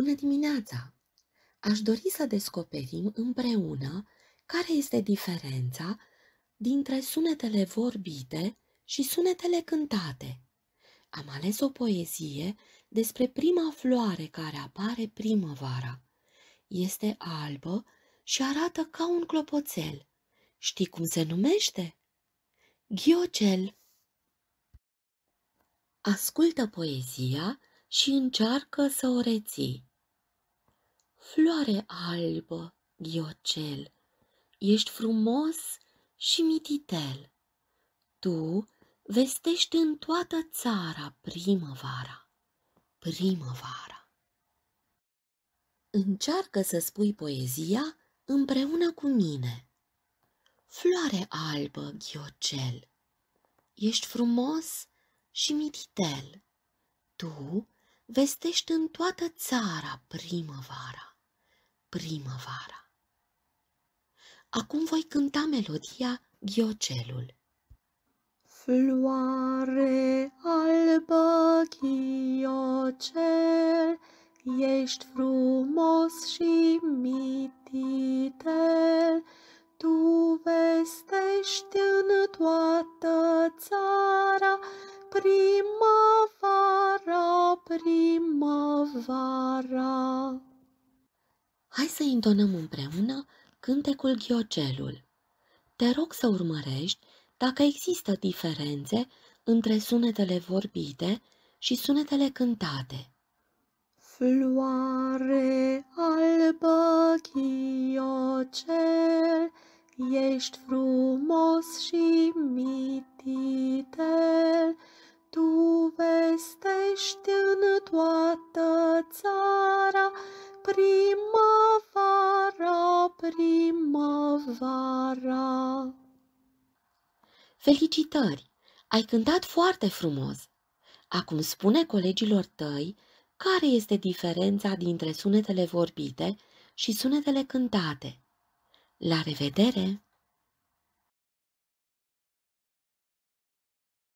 Bună dimineața! Aș dori să descoperim împreună care este diferența dintre sunetele vorbite și sunetele cântate. Am ales o poezie despre prima floare care apare primăvara. Este albă și arată ca un clopoțel. Știi cum se numește? Ghiocel. Ascultă poezia și încearcă să o reții. Floare albă, ghiocel, ești frumos și mititel. Tu vestești în toată țara primăvara, primăvara. Încearcă să spui poezia împreună cu mine. Floare albă, ghiocel, ești frumos și mititel. Tu vestești în toată țara primăvara primăvara. Acum voi cânta melodia Ghiocelul. Floare albă, ghiocel, ești frumos și mititel, tu vestești în toată țara, primăvara, primăvara. Hai să intonăm împreună cântecul Ghiocelul. Te rog să urmărești dacă există diferențe între sunetele vorbite și sunetele cântate. Floare albă, ghiocel, ești frumos și mititel, tu vestești în toată țara prima vara. Felicitări! Ai cântat foarte frumos! Acum spune colegilor tăi care este diferența dintre sunetele vorbite și sunetele cântate. La revedere!